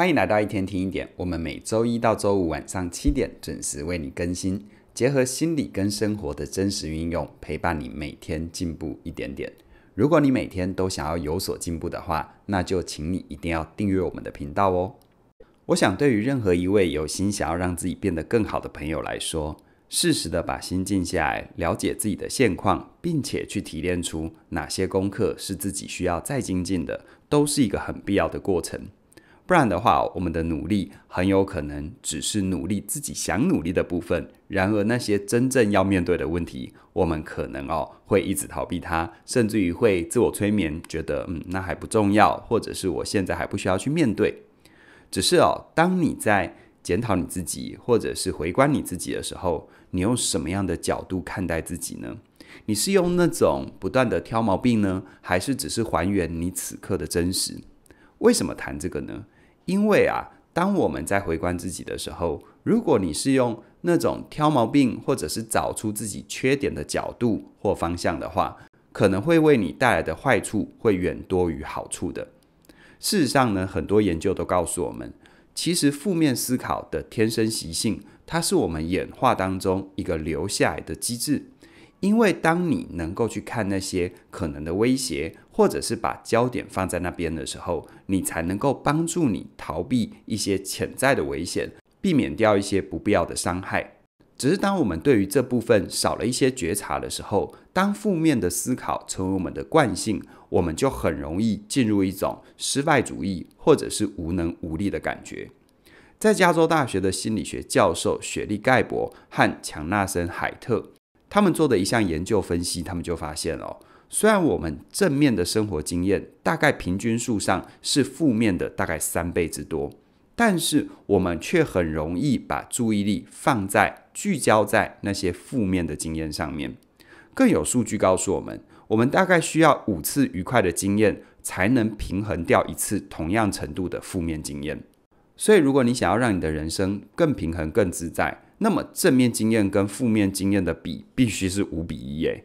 欢迎来到一天听一点，我们每周一到周五晚上七点准时为你更新，结合心理跟生活的真实运用，陪伴你每天进步一点点。如果你每天都想要有所进步的话，那就请你一定要订阅我们的频道哦。我想，对于任何一位有心想要让自己变得更好的朋友来说，适时的把心静下来，了解自己的现况，并且去提炼出哪些功课是自己需要再精进的，都是一个很必要的过程。不然的话，我们的努力很有可能只是努力自己想努力的部分。然而，那些真正要面对的问题，我们可能哦会一直逃避它，甚至于会自我催眠，觉得嗯，那还不重要，或者是我现在还不需要去面对。只是哦，当你在检讨你自己，或者是回观你自己的时候，你用什么样的角度看待自己呢？你是用那种不断的挑毛病呢，还是只是还原你此刻的真实？为什么谈这个呢？因为啊，当我们在回观自己的时候，如果你是用那种挑毛病或者是找出自己缺点的角度或方向的话，可能会为你带来的坏处会远多于好处的。事实上呢，很多研究都告诉我们，其实负面思考的天生习性，它是我们演化当中一个留下来的机制。因为当你能够去看那些可能的威胁，或者是把焦点放在那边的时候，你才能够帮助你逃避一些潜在的危险，避免掉一些不必要的伤害。只是当我们对于这部分少了一些觉察的时候，当负面的思考成为我们的惯性，我们就很容易进入一种失败主义或者是无能无力的感觉。在加州大学的心理学教授雪莉盖博和强纳森海特。他们做的一项研究分析，他们就发现哦，虽然我们正面的生活经验大概平均数上是负面的大概三倍之多，但是我们却很容易把注意力放在聚焦在那些负面的经验上面。更有数据告诉我们，我们大概需要五次愉快的经验才能平衡掉一次同样程度的负面经验。所以，如果你想要让你的人生更平衡、更自在，那么正面经验跟负面经验的比必须是五比一耶。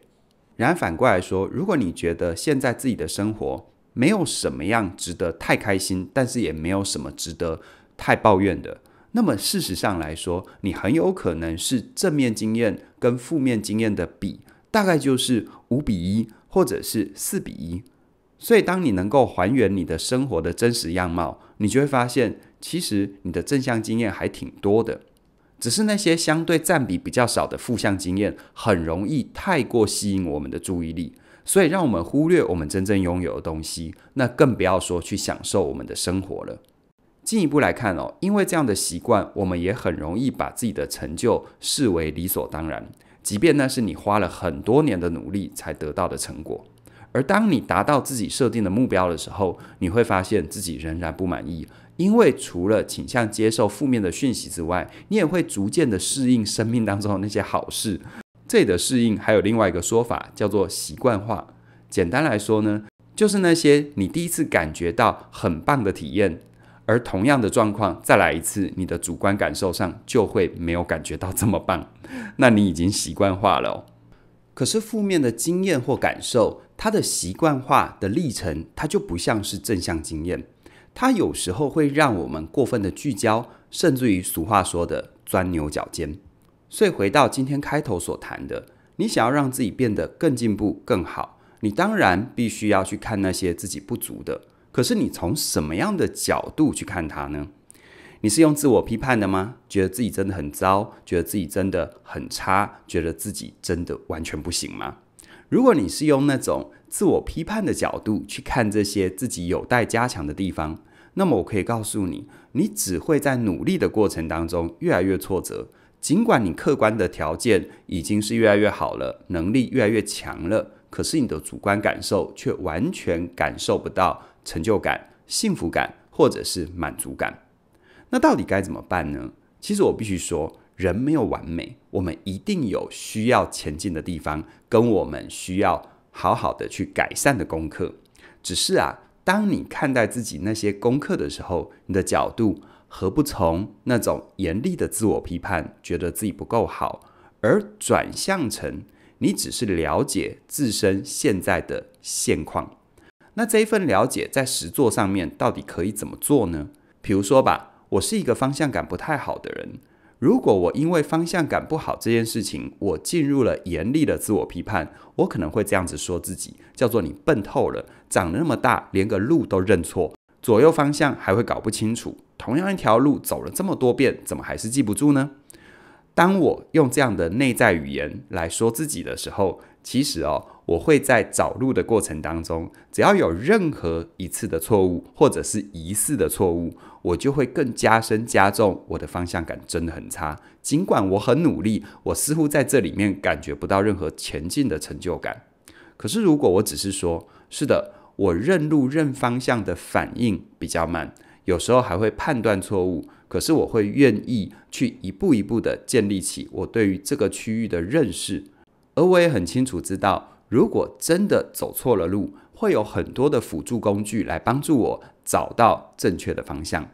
然而反过来说，如果你觉得现在自己的生活没有什么样值得太开心，但是也没有什么值得太抱怨的，那么事实上来说，你很有可能是正面经验跟负面经验的比大概就是五比一或者是四比一。所以当你能够还原你的生活的真实样貌，你就会发现，其实你的正向经验还挺多的。只是那些相对占比比较少的负向经验，很容易太过吸引我们的注意力，所以让我们忽略我们真正拥有的东西。那更不要说去享受我们的生活了。进一步来看哦，因为这样的习惯，我们也很容易把自己的成就视为理所当然，即便那是你花了很多年的努力才得到的成果。而当你达到自己设定的目标的时候，你会发现自己仍然不满意。因为除了倾向接受负面的讯息之外，你也会逐渐的适应生命当中的那些好事。这里的适应还有另外一个说法，叫做习惯化。简单来说呢，就是那些你第一次感觉到很棒的体验，而同样的状况再来一次，你的主观感受上就会没有感觉到这么棒。那你已经习惯化了。可是负面的经验或感受，它的习惯化的历程，它就不像是正向经验。它有时候会让我们过分的聚焦，甚至于俗话说的钻牛角尖。所以回到今天开头所谈的，你想要让自己变得更进步、更好，你当然必须要去看那些自己不足的。可是你从什么样的角度去看它呢？你是用自我批判的吗？觉得自己真的很糟，觉得自己真的很差，觉得自己真的完全不行吗？如果你是用那种自我批判的角度去看这些自己有待加强的地方，那么我可以告诉你，你只会在努力的过程当中越来越挫折。尽管你客观的条件已经是越来越好了，能力越来越强了，可是你的主观感受却完全感受不到成就感、幸福感或者是满足感。那到底该怎么办呢？其实我必须说。人没有完美，我们一定有需要前进的地方，跟我们需要好好的去改善的功课。只是啊，当你看待自己那些功课的时候，你的角度何不从那种严厉的自我批判，觉得自己不够好，而转向成你只是了解自身现在的现况？那这一份了解在实做上面到底可以怎么做呢？比如说吧，我是一个方向感不太好的人。如果我因为方向感不好这件事情，我进入了严厉的自我批判，我可能会这样子说自己，叫做你笨透了，长那么大连个路都认错，左右方向还会搞不清楚，同样一条路走了这么多遍，怎么还是记不住呢？当我用这样的内在语言来说自己的时候，其实哦。我会在找路的过程当中，只要有任何一次的错误或者是疑似的错误，我就会更加深加重我的方向感真的很差。尽管我很努力，我似乎在这里面感觉不到任何前进的成就感。可是如果我只是说，是的，我认路认方向的反应比较慢，有时候还会判断错误。可是我会愿意去一步一步的建立起我对于这个区域的认识，而我也很清楚知道。如果真的走错了路，会有很多的辅助工具来帮助我找到正确的方向。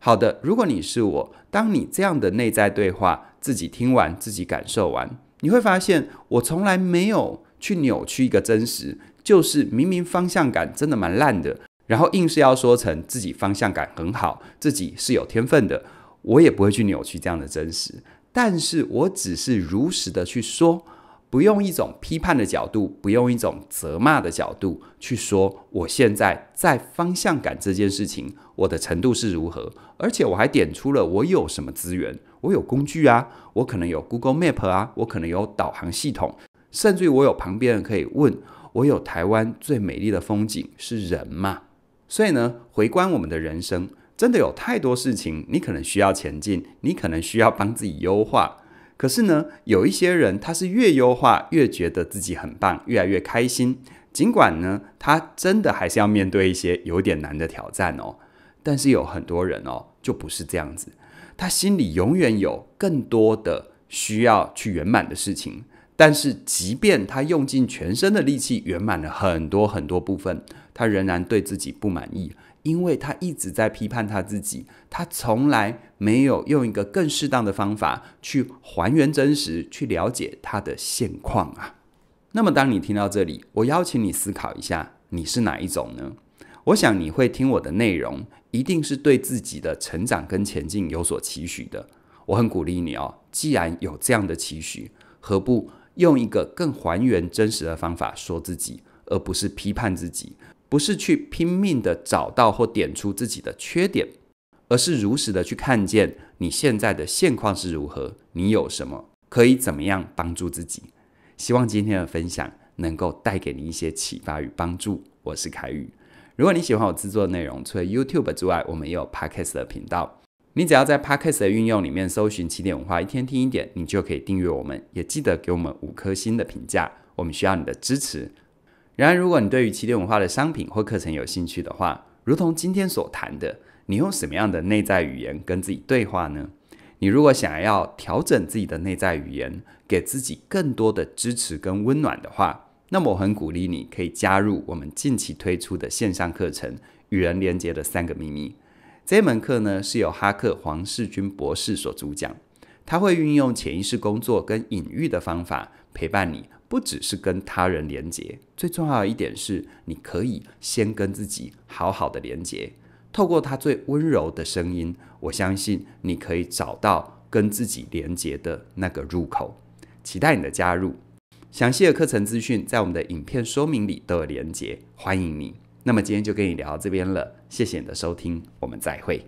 好的，如果你是我，当你这样的内在对话自己听完，自己感受完，你会发现我从来没有去扭曲一个真实，就是明明方向感真的蛮烂的，然后硬是要说成自己方向感很好，自己是有天分的，我也不会去扭曲这样的真实，但是我只是如实的去说。不用一种批判的角度，不用一种责骂的角度去说，我现在在方向感这件事情，我的程度是如何？而且我还点出了我有什么资源，我有工具啊，我可能有 Google Map 啊，我可能有导航系统，甚至于我有旁边人可以问，我有台湾最美丽的风景是人吗？所以呢，回观我们的人生，真的有太多事情，你可能需要前进，你可能需要帮自己优化。可是呢，有一些人他是越优化越觉得自己很棒，越来越开心。尽管呢，他真的还是要面对一些有点难的挑战哦。但是有很多人哦，就不是这样子，他心里永远有更多的需要去圆满的事情。但是即便他用尽全身的力气圆满了很多很多部分，他仍然对自己不满意。因为他一直在批判他自己，他从来没有用一个更适当的方法去还原真实，去了解他的现况啊。那么，当你听到这里，我邀请你思考一下，你是哪一种呢？我想你会听我的内容，一定是对自己的成长跟前进有所期许的。我很鼓励你哦，既然有这样的期许，何不用一个更还原真实的方法说自己，而不是批判自己？不是去拼命的找到或点出自己的缺点，而是如实的去看见你现在的现况是如何，你有什么可以怎么样帮助自己？希望今天的分享能够带给你一些启发与帮助。我是凯宇，如果你喜欢我制作的内容，除了 YouTube 之外，我们也有 Podcast 的频道。你只要在 Podcast 的运用里面搜寻“起点文化一天听一点”，你就可以订阅我们，也记得给我们五颗星的评价，我们需要你的支持。然而，如果你对于起点文化的商品或课程有兴趣的话，如同今天所谈的，你用什么样的内在语言跟自己对话呢？你如果想要调整自己的内在语言，给自己更多的支持跟温暖的话，那么我很鼓励你可以加入我们近期推出的线上课程《与人连接的三个秘密》。这门课呢是由哈克黄世军博士所主讲，他会运用潜意识工作跟隐喻的方法陪伴你。不只是跟他人连接，最重要的一点是，你可以先跟自己好好的连接。透过他最温柔的声音，我相信你可以找到跟自己连接的那个入口。期待你的加入，详细的课程资讯在我们的影片说明里都有连接，欢迎你。那么今天就跟你聊到这边了，谢谢你的收听，我们再会。